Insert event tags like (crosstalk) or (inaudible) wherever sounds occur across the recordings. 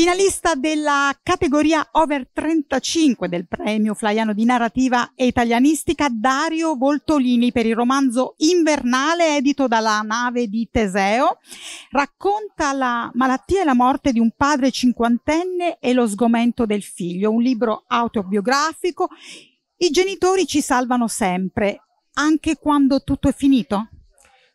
finalista della categoria over 35 del premio Flaiano di narrativa e italianistica Dario Voltolini per il romanzo Invernale edito dalla nave di Teseo, racconta la malattia e la morte di un padre cinquantenne e lo sgomento del figlio, un libro autobiografico. I genitori ci salvano sempre, anche quando tutto è finito?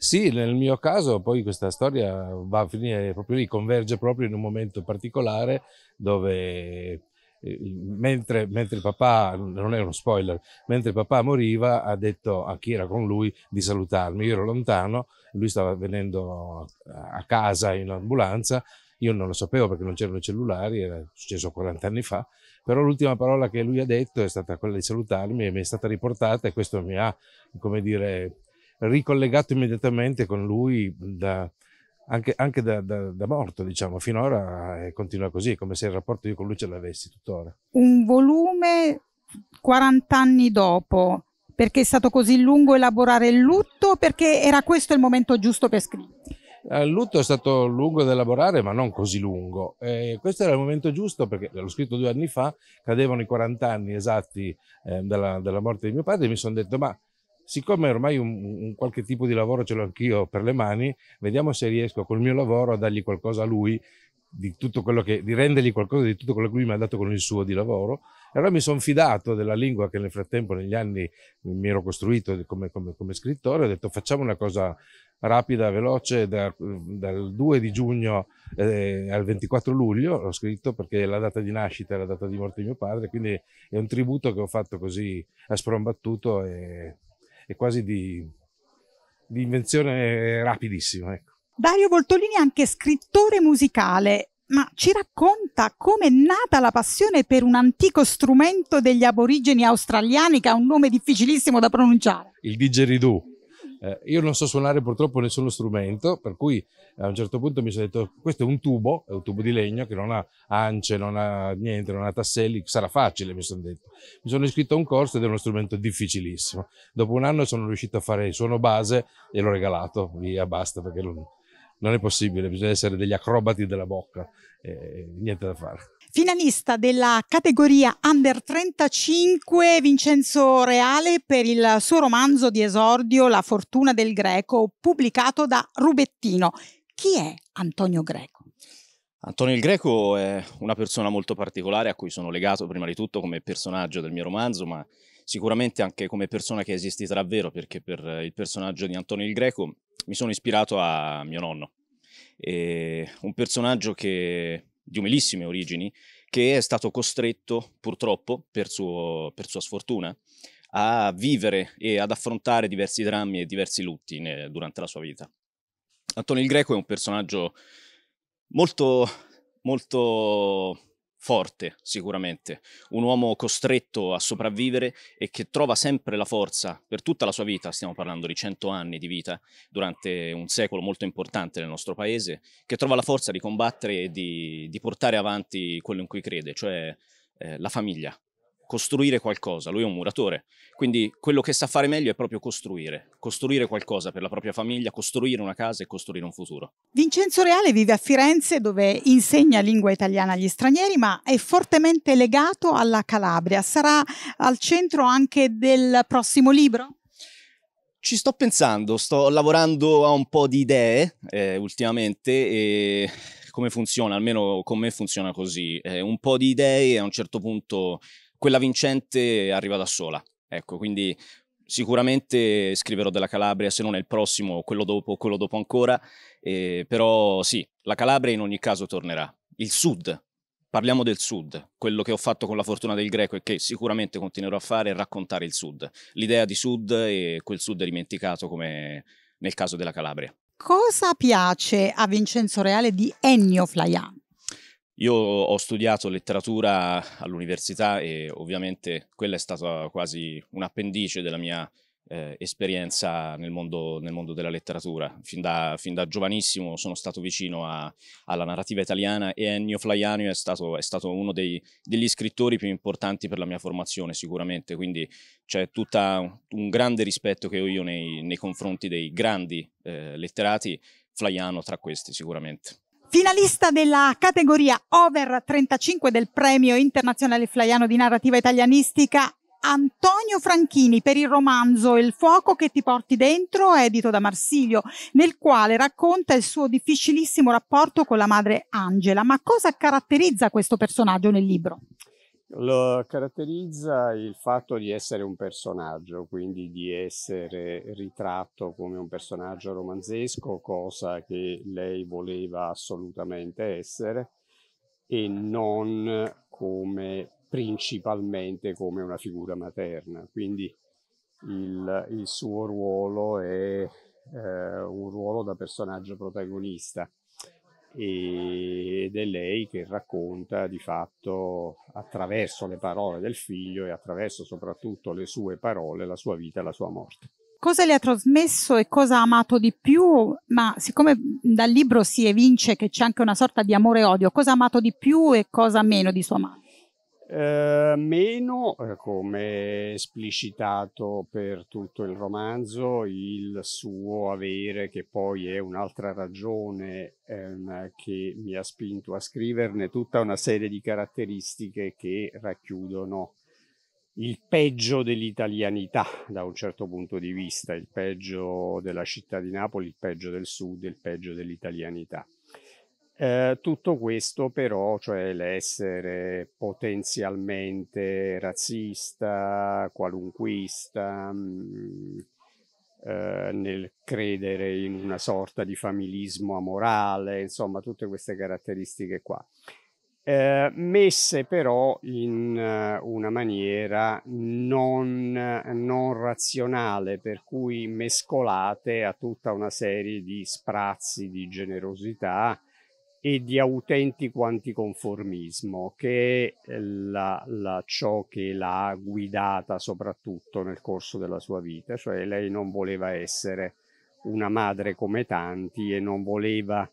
Sì, nel mio caso poi questa storia va a finire proprio lì, converge proprio in un momento particolare dove eh, mentre, mentre il papà, non è uno spoiler, mentre il papà moriva ha detto a chi era con lui di salutarmi, io ero lontano, lui stava venendo a casa in ambulanza, io non lo sapevo perché non c'erano i cellulari, era successo 40 anni fa, però l'ultima parola che lui ha detto è stata quella di salutarmi e mi è stata riportata e questo mi ha, come dire, ricollegato immediatamente con lui da, anche, anche da, da, da, morto, diciamo, finora eh, continua così, è come se il rapporto io con lui ce l'avessi tuttora. Un volume 40 anni dopo, perché è stato così lungo elaborare il lutto, perché era questo il momento giusto per scrivere? Eh, il lutto è stato lungo da elaborare, ma non così lungo. Eh, questo era il momento giusto perché l'ho scritto due anni fa, cadevano i 40 anni esatti eh, dalla, dalla morte di mio padre e mi sono detto ma siccome ormai un, un qualche tipo di lavoro ce l'ho anch'io per le mani, vediamo se riesco col mio lavoro a dargli qualcosa a lui di tutto quello che, di rendergli qualcosa di tutto quello che lui mi ha dato con il suo di lavoro. E allora mi sono fidato della lingua che nel frattempo, negli anni, mi ero costruito come, come, come scrittore. Ho detto facciamo una cosa rapida, veloce, da, dal 2 di giugno eh, al 24 luglio. L'ho scritto perché la data di nascita è la data di morte di mio padre, quindi è un tributo che ho fatto così a sprombattuto e e quasi di, di invenzione rapidissima. Ecco. Dario Voltolini è anche scrittore musicale, ma ci racconta come è nata la passione per un antico strumento degli aborigeni australiani che ha un nome difficilissimo da pronunciare. Il didgeridoo eh, io non so suonare purtroppo nessuno strumento, per cui a un certo punto mi sono detto questo è un tubo, è un tubo di legno che non ha ance, non ha niente, non ha tasselli, sarà facile mi sono detto. Mi sono iscritto a un corso ed è uno strumento difficilissimo. Dopo un anno sono riuscito a fare il suono base e l'ho regalato, via basta perché non, non è possibile, bisogna essere degli acrobati della bocca, eh, niente da fare. Finalista della categoria Under 35 Vincenzo Reale per il suo romanzo di esordio La fortuna del greco pubblicato da Rubettino. Chi è Antonio Greco? Antonio il Greco è una persona molto particolare a cui sono legato prima di tutto come personaggio del mio romanzo, ma sicuramente anche come persona che è esistita davvero, perché per il personaggio di Antonio il Greco mi sono ispirato a mio nonno. E un personaggio che di umilissime origini, che è stato costretto, purtroppo, per, suo, per sua sfortuna, a vivere e ad affrontare diversi drammi e diversi lutti ne, durante la sua vita. Antonio il Greco è un personaggio molto, molto forte sicuramente, un uomo costretto a sopravvivere e che trova sempre la forza per tutta la sua vita, stiamo parlando di 100 anni di vita durante un secolo molto importante nel nostro paese, che trova la forza di combattere e di, di portare avanti quello in cui crede, cioè eh, la famiglia, costruire qualcosa, lui è un muratore, quindi quello che sa fare meglio è proprio costruire, costruire qualcosa per la propria famiglia, costruire una casa e costruire un futuro. Vincenzo Reale vive a Firenze dove insegna lingua italiana agli stranieri, ma è fortemente legato alla Calabria. Sarà al centro anche del prossimo libro? Ci sto pensando, sto lavorando a un po' di idee eh, ultimamente e come funziona, almeno con me funziona così, eh, un po' di idee e a un certo punto quella vincente arriva da sola. Ecco, quindi sicuramente scriverò della Calabria, se non è il prossimo, quello dopo, quello dopo ancora, eh, però sì, la Calabria in ogni caso tornerà. Il sud, parliamo del sud, quello che ho fatto con la fortuna del greco e che sicuramente continuerò a fare è raccontare il sud, l'idea di sud e quel sud dimenticato come nel caso della Calabria. Cosa piace a Vincenzo Reale di Ennio Flaiano? Io ho studiato letteratura all'università e ovviamente quella è stata quasi un appendice della mia eh, esperienza nel mondo, nel mondo, della letteratura. Fin da, fin da giovanissimo sono stato vicino a, alla narrativa italiana e Ennio Flaiano è stato, è stato uno dei, degli scrittori più importanti per la mia formazione sicuramente, quindi c'è tutto un grande rispetto che ho io nei, nei confronti dei grandi eh, letterati, Flaiano tra questi sicuramente. Finalista della categoria Over 35 del Premio Internazionale Flaiano di Narrativa Italianistica, Antonio Franchini per il romanzo Il fuoco che ti porti dentro, edito da Marsilio, nel quale racconta il suo difficilissimo rapporto con la madre Angela. Ma cosa caratterizza questo personaggio nel libro? Lo caratterizza il fatto di essere un personaggio, quindi di essere ritratto come un personaggio romanzesco, cosa che lei voleva assolutamente essere, e non come principalmente come una figura materna. Quindi il, il suo ruolo è eh, un ruolo da personaggio protagonista ed è lei che racconta di fatto attraverso le parole del figlio e attraverso soprattutto le sue parole la sua vita e la sua morte. Cosa le ha trasmesso e cosa ha amato di più? Ma siccome dal libro si evince che c'è anche una sorta di amore e odio, cosa ha amato di più e cosa meno di sua madre? Eh, meno, eh, come esplicitato per tutto il romanzo, il suo avere, che poi è un'altra ragione ehm, che mi ha spinto a scriverne tutta una serie di caratteristiche che racchiudono il peggio dell'italianità da un certo punto di vista, il peggio della città di Napoli, il peggio del sud, il peggio dell'italianità. Eh, tutto questo però, cioè l'essere potenzialmente razzista, qualunquista, mh, mm, eh, nel credere in una sorta di familismo amorale, insomma tutte queste caratteristiche qua. Eh, messe però in uh, una maniera non, eh, non razionale, per cui mescolate a tutta una serie di sprazzi di generosità, e di autentico anticonformismo, che è la, la, ciò che l'ha guidata soprattutto nel corso della sua vita, cioè lei non voleva essere una madre come tanti e non voleva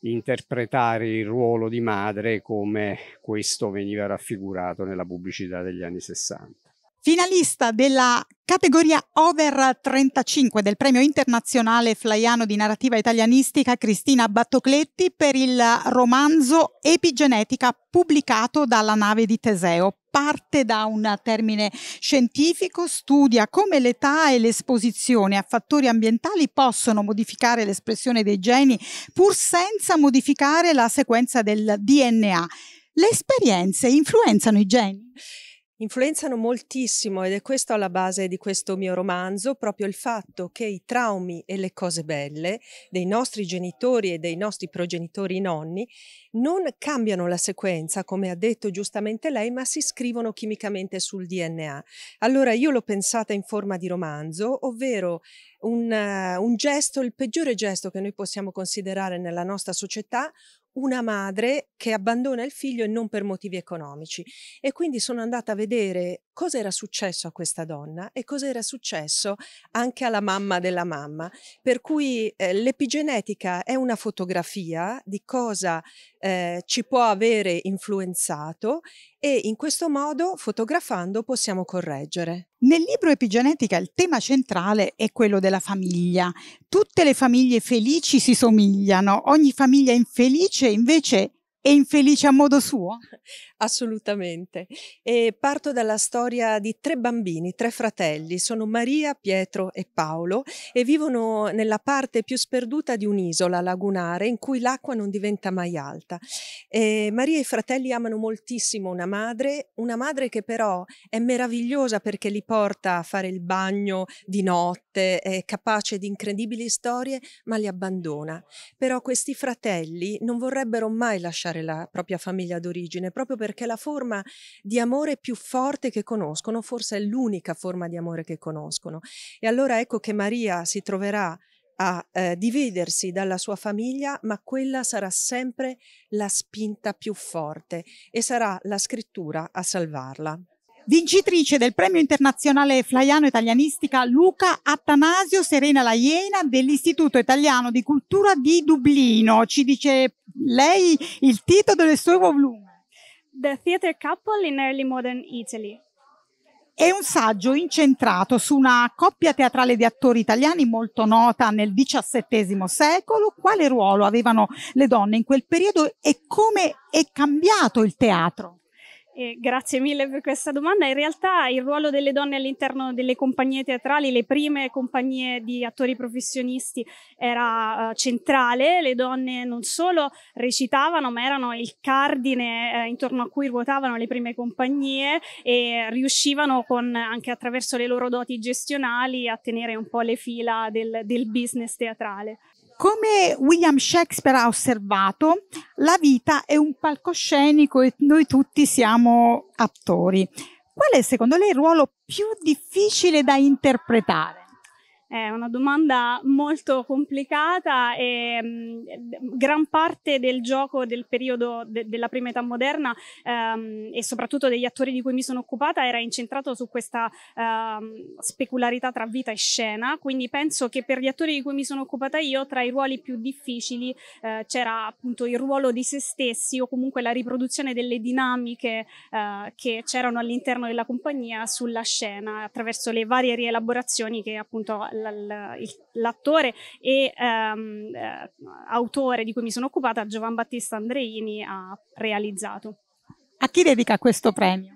interpretare il ruolo di madre come questo veniva raffigurato nella pubblicità degli anni 60 finalista della categoria Over 35 del Premio Internazionale Flaiano di Narrativa Italianistica Cristina Battocletti per il romanzo Epigenetica pubblicato dalla nave di Teseo. Parte da un termine scientifico, studia come l'età e l'esposizione a fattori ambientali possono modificare l'espressione dei geni pur senza modificare la sequenza del DNA. Le esperienze influenzano i geni? influenzano moltissimo ed è questo alla base di questo mio romanzo, proprio il fatto che i traumi e le cose belle dei nostri genitori e dei nostri progenitori nonni non cambiano la sequenza, come ha detto giustamente lei, ma si scrivono chimicamente sul DNA. Allora io l'ho pensata in forma di romanzo, ovvero un, uh, un gesto, il peggiore gesto che noi possiamo considerare nella nostra società, una madre che abbandona il figlio e non per motivi economici. E quindi sono andata a vedere cosa era successo a questa donna e cosa era successo anche alla mamma della mamma. Per cui eh, l'epigenetica è una fotografia di cosa eh, ci può avere influenzato e in questo modo fotografando possiamo correggere. Nel libro Epigenetica il tema centrale è quello della famiglia. Tutte le famiglie felici si somigliano, ogni famiglia infelice invece è infelice a modo suo? Assolutamente. E parto dalla storia di tre bambini, tre fratelli, sono Maria, Pietro e Paolo e vivono nella parte più sperduta di un'isola lagunare in cui l'acqua non diventa mai alta. E Maria e i fratelli amano moltissimo una madre, una madre che però è meravigliosa perché li porta a fare il bagno di notte, è capace di incredibili storie, ma li abbandona. Però questi fratelli non vorrebbero mai lasciare lasciare la propria famiglia d'origine, proprio perché la forma di amore più forte che conoscono, forse è l'unica forma di amore che conoscono. E allora ecco che Maria si troverà a eh, dividersi dalla sua famiglia, ma quella sarà sempre la spinta più forte e sarà la scrittura a salvarla. Vincitrice del premio internazionale Flaiano Italianistica Luca Attanasio Serena La Iena dell'Istituto Italiano di Cultura di Dublino, ci dice lei il titolo del suo volume. The Theatre Couple in Early Modern Italy. È un saggio incentrato su una coppia teatrale di attori italiani molto nota nel XVII secolo, quale ruolo avevano le donne in quel periodo e come è cambiato il teatro. Eh, grazie mille per questa domanda. In realtà il ruolo delle donne all'interno delle compagnie teatrali, le prime compagnie di attori professionisti, era eh, centrale. Le donne non solo recitavano, ma erano il cardine eh, intorno a cui ruotavano le prime compagnie e riuscivano con, anche attraverso le loro doti gestionali a tenere un po' le fila del, del business teatrale. Come William Shakespeare ha osservato, la vita è un palcoscenico e noi tutti siamo attori. Qual è secondo lei il ruolo più difficile da interpretare? È una domanda molto complicata e mh, mm, gran parte del gioco del periodo de della prima età moderna ehm, e soprattutto degli attori di cui mi sono occupata era incentrato su questa ehm, specularità tra vita e scena, quindi penso che per gli attori di cui mi sono occupata io tra i ruoli più difficili eh, c'era appunto il ruolo di se stessi o comunque la riproduzione delle dinamiche eh, che c'erano all'interno della compagnia sulla scena attraverso le varie rielaborazioni che appunto l'attore e ehm, eh, autore di cui mi sono occupata, Giovan Battista Andreini, ha realizzato. A chi dedica questo premio?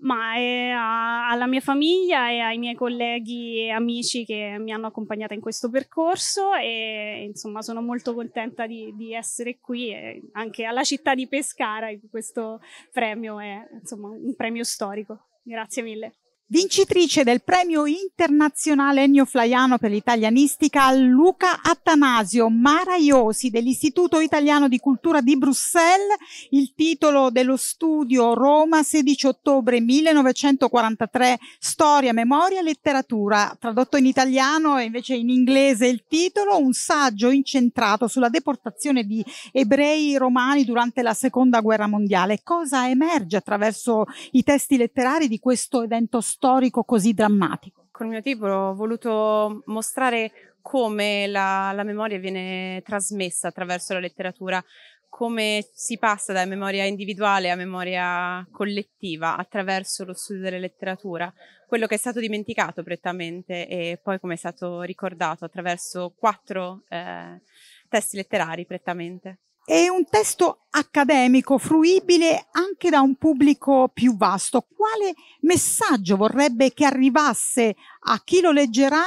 ma a, alla mia famiglia e ai miei colleghi e amici che mi hanno accompagnata in questo percorso e insomma sono molto contenta di, di essere qui e anche alla città di Pescara questo premio è insomma un premio storico. Grazie mille. Vincitrice del premio internazionale Ennio Flaiano per l'italianistica Luca Attanasio Maraiosi dell'Istituto Italiano di Cultura di Bruxelles, il titolo dello studio Roma 16 ottobre 1943 Storia, Memoria, Letteratura, tradotto in italiano e invece in inglese il titolo, un saggio incentrato sulla deportazione di ebrei romani durante la seconda guerra mondiale. Cosa emerge attraverso i testi letterari di questo evento storico? storico così drammatico? Con il mio libro ho voluto mostrare come la, la memoria viene trasmessa attraverso la letteratura, come si passa da memoria individuale a memoria collettiva attraverso lo studio della letteratura, quello che è stato dimenticato prettamente e poi come è stato ricordato attraverso quattro eh, testi letterari prettamente. È un testo accademico fruibile anche da un pubblico più vasto. Quale messaggio vorrebbe che arrivasse a chi lo leggerà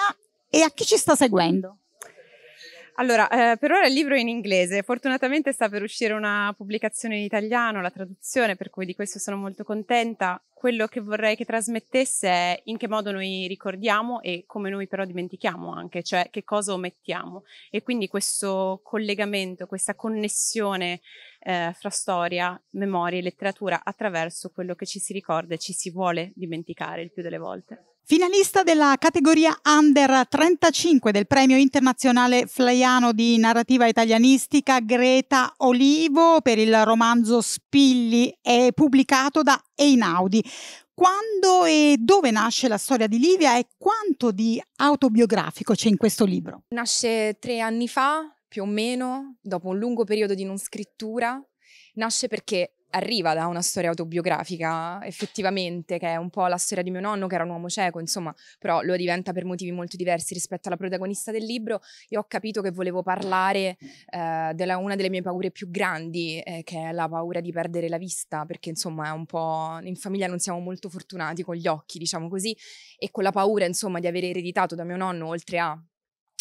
e a chi ci sta seguendo? Allora, eh, per ora il libro è in inglese, fortunatamente sta per uscire una pubblicazione in italiano, la traduzione, per cui di questo sono molto contenta. Quello che vorrei che trasmettesse è in che modo noi ricordiamo e come noi però dimentichiamo anche, cioè che cosa omettiamo. E quindi questo collegamento, questa connessione eh, fra storia, memoria e letteratura attraverso quello che ci si ricorda e ci si vuole dimenticare il più delle volte. Finalista della categoria Under 35 del Premio Internazionale Flaiano di Narrativa Italianistica Greta Olivo per il romanzo Spilli è pubblicato da Einaudi. Quando e dove nasce la storia di Livia e quanto di autobiografico c'è in questo libro? Nasce tre anni fa, più o meno, dopo un lungo periodo di non scrittura. Nasce perché arriva da una storia autobiografica, effettivamente, che è un po' la storia di mio nonno, che era un uomo cieco, insomma, però lo diventa per motivi molto diversi rispetto alla protagonista del libro. Io ho capito che volevo parlare eh, della una delle mie paure più grandi, eh, che è la paura di perdere la vista, perché insomma è un po'... in famiglia non siamo molto fortunati con gli occhi, diciamo così, e con la paura, insomma, di avere ereditato da mio nonno, oltre a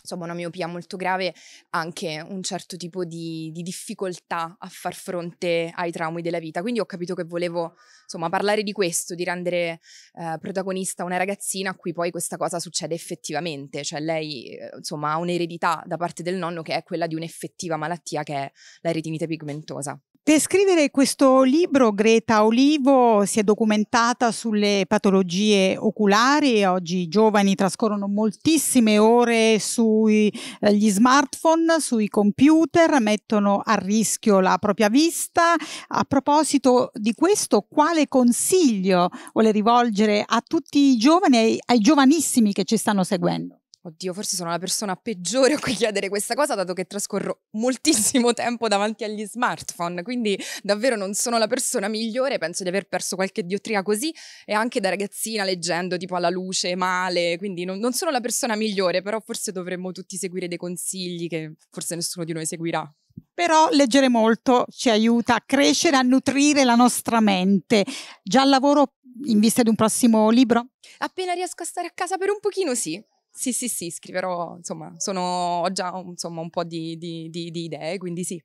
insomma una miopia molto grave, anche un certo tipo di, di, difficoltà a far fronte ai traumi della vita. Quindi ho capito che volevo insomma parlare di questo, di rendere eh, protagonista una ragazzina a cui poi questa cosa succede effettivamente, cioè lei eh, insomma ha un'eredità da parte del nonno che è quella di un'effettiva malattia che è la retinite pigmentosa. Per scrivere questo libro Greta Olivo si è documentata sulle patologie oculari, oggi i giovani trascorrono moltissime ore sugli eh, smartphone, sui computer, mettono a rischio la propria vista. A proposito di questo, quale consiglio vuole rivolgere a tutti i giovani ai, ai giovanissimi che ci stanno seguendo? Oddio, forse sono la persona peggiore a cui chiedere questa cosa, dato che trascorro moltissimo (laughs) tempo davanti agli smartphone, quindi davvero non sono la persona migliore, penso di aver perso qualche diottria così e anche da ragazzina leggendo tipo alla luce, male, quindi non, non sono la persona migliore, però forse dovremmo tutti seguire dei consigli che forse nessuno di noi seguirà però leggere molto ci aiuta a crescere, a nutrire la nostra mente. Già al lavoro in vista di un prossimo libro? Appena riesco a stare a casa per un pochino, sì. Sì, sì, sì, scriverò, insomma, sono, ho già insomma, un po' di, di, di, di idee, quindi sì.